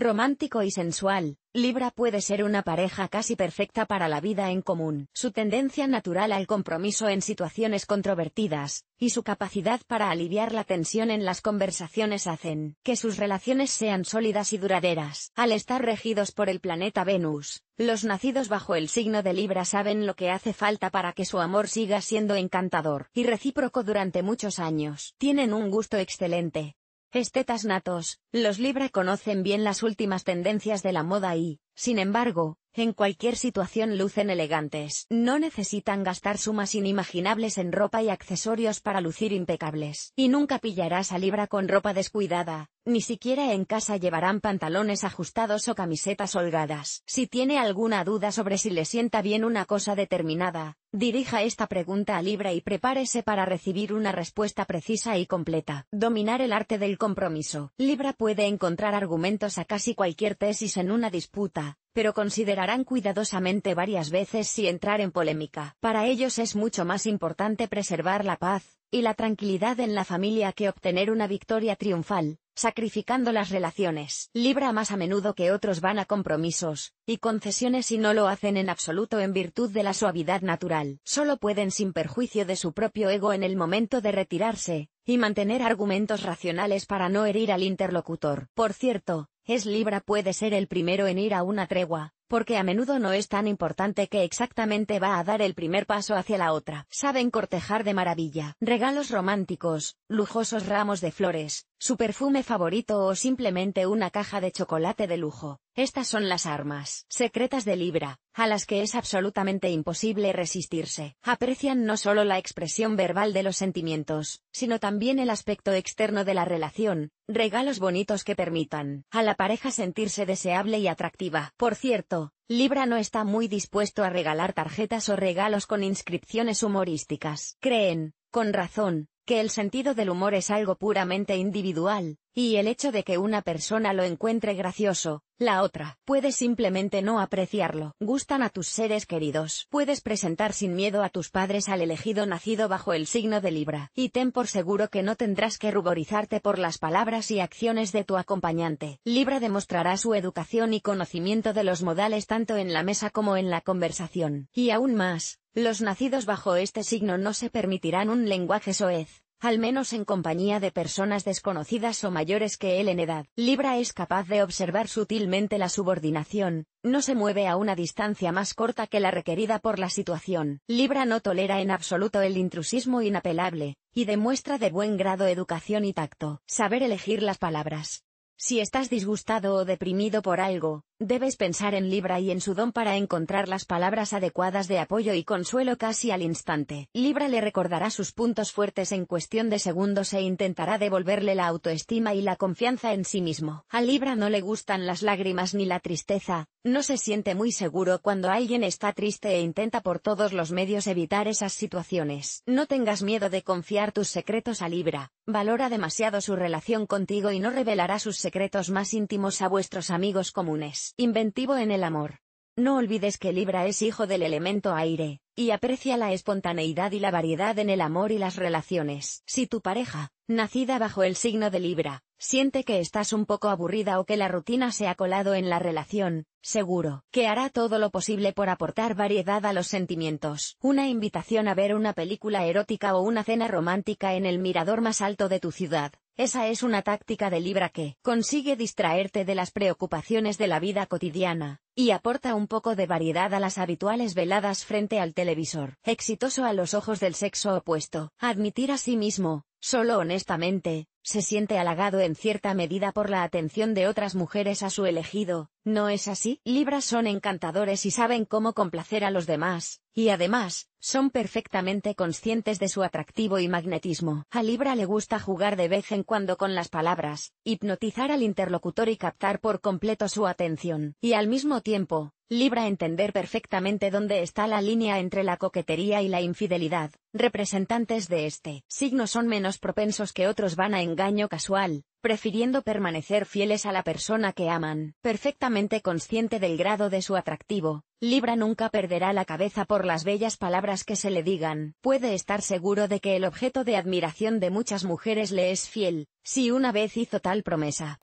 Romántico y sensual, Libra puede ser una pareja casi perfecta para la vida en común. Su tendencia natural al compromiso en situaciones controvertidas, y su capacidad para aliviar la tensión en las conversaciones hacen que sus relaciones sean sólidas y duraderas. Al estar regidos por el planeta Venus, los nacidos bajo el signo de Libra saben lo que hace falta para que su amor siga siendo encantador y recíproco durante muchos años. Tienen un gusto excelente, Estetas natos, los Libra conocen bien las últimas tendencias de la moda y, sin embargo, en cualquier situación lucen elegantes. No necesitan gastar sumas inimaginables en ropa y accesorios para lucir impecables. Y nunca pillarás a Libra con ropa descuidada, ni siquiera en casa llevarán pantalones ajustados o camisetas holgadas. Si tiene alguna duda sobre si le sienta bien una cosa determinada, Dirija esta pregunta a Libra y prepárese para recibir una respuesta precisa y completa. Dominar el arte del compromiso. Libra puede encontrar argumentos a casi cualquier tesis en una disputa, pero considerarán cuidadosamente varias veces si entrar en polémica. Para ellos es mucho más importante preservar la paz y la tranquilidad en la familia que obtener una victoria triunfal sacrificando las relaciones. Libra más a menudo que otros van a compromisos y concesiones y no lo hacen en absoluto en virtud de la suavidad natural. Solo pueden sin perjuicio de su propio ego en el momento de retirarse y mantener argumentos racionales para no herir al interlocutor. Por cierto, es Libra puede ser el primero en ir a una tregua, porque a menudo no es tan importante que exactamente va a dar el primer paso hacia la otra. Saben cortejar de maravilla, regalos románticos, lujosos ramos de flores, su perfume favorito o simplemente una caja de chocolate de lujo. Estas son las armas secretas de Libra, a las que es absolutamente imposible resistirse. Aprecian no solo la expresión verbal de los sentimientos, sino también el aspecto externo de la relación, regalos bonitos que permitan a la pareja sentirse deseable y atractiva. Por cierto, Libra no está muy dispuesto a regalar tarjetas o regalos con inscripciones humorísticas. Creen, con razón, que el sentido del humor es algo puramente individual, y el hecho de que una persona lo encuentre gracioso, la otra, puede simplemente no apreciarlo. Gustan a tus seres queridos. Puedes presentar sin miedo a tus padres al elegido nacido bajo el signo de Libra, y ten por seguro que no tendrás que ruborizarte por las palabras y acciones de tu acompañante. Libra demostrará su educación y conocimiento de los modales tanto en la mesa como en la conversación. Y aún más, los nacidos bajo este signo no se permitirán un lenguaje soez, al menos en compañía de personas desconocidas o mayores que él en edad. Libra es capaz de observar sutilmente la subordinación, no se mueve a una distancia más corta que la requerida por la situación. Libra no tolera en absoluto el intrusismo inapelable, y demuestra de buen grado educación y tacto. Saber elegir las palabras. Si estás disgustado o deprimido por algo, Debes pensar en Libra y en su don para encontrar las palabras adecuadas de apoyo y consuelo casi al instante. Libra le recordará sus puntos fuertes en cuestión de segundos e intentará devolverle la autoestima y la confianza en sí mismo. A Libra no le gustan las lágrimas ni la tristeza, no se siente muy seguro cuando alguien está triste e intenta por todos los medios evitar esas situaciones. No tengas miedo de confiar tus secretos a Libra, valora demasiado su relación contigo y no revelará sus secretos más íntimos a vuestros amigos comunes. Inventivo en el amor. No olvides que Libra es hijo del elemento aire, y aprecia la espontaneidad y la variedad en el amor y las relaciones. Si tu pareja, nacida bajo el signo de Libra, siente que estás un poco aburrida o que la rutina se ha colado en la relación, seguro que hará todo lo posible por aportar variedad a los sentimientos. Una invitación a ver una película erótica o una cena romántica en el mirador más alto de tu ciudad, esa es una táctica de Libra que consigue distraerte de las preocupaciones de la vida cotidiana, y aporta un poco de variedad a las habituales veladas frente al televisor. Exitoso a los ojos del sexo opuesto, admitir a sí mismo, solo honestamente, se siente halagado en cierta medida por la atención de otras mujeres a su elegido, ¿no es así? Libras son encantadores y saben cómo complacer a los demás, y además, son perfectamente conscientes de su atractivo y magnetismo. A Libra le gusta jugar de vez en cuando con las palabras, hipnotizar al interlocutor y captar por completo su atención. Y al mismo tiempo, Libra entender perfectamente dónde está la línea entre la coquetería y la infidelidad. Representantes de este signo son menos propensos que otros van a engaño casual, prefiriendo permanecer fieles a la persona que aman. Perfectamente consciente del grado de su atractivo, Libra nunca perderá la cabeza por las bellas palabras que se le digan. Puede estar seguro de que el objeto de admiración de muchas mujeres le es fiel, si una vez hizo tal promesa.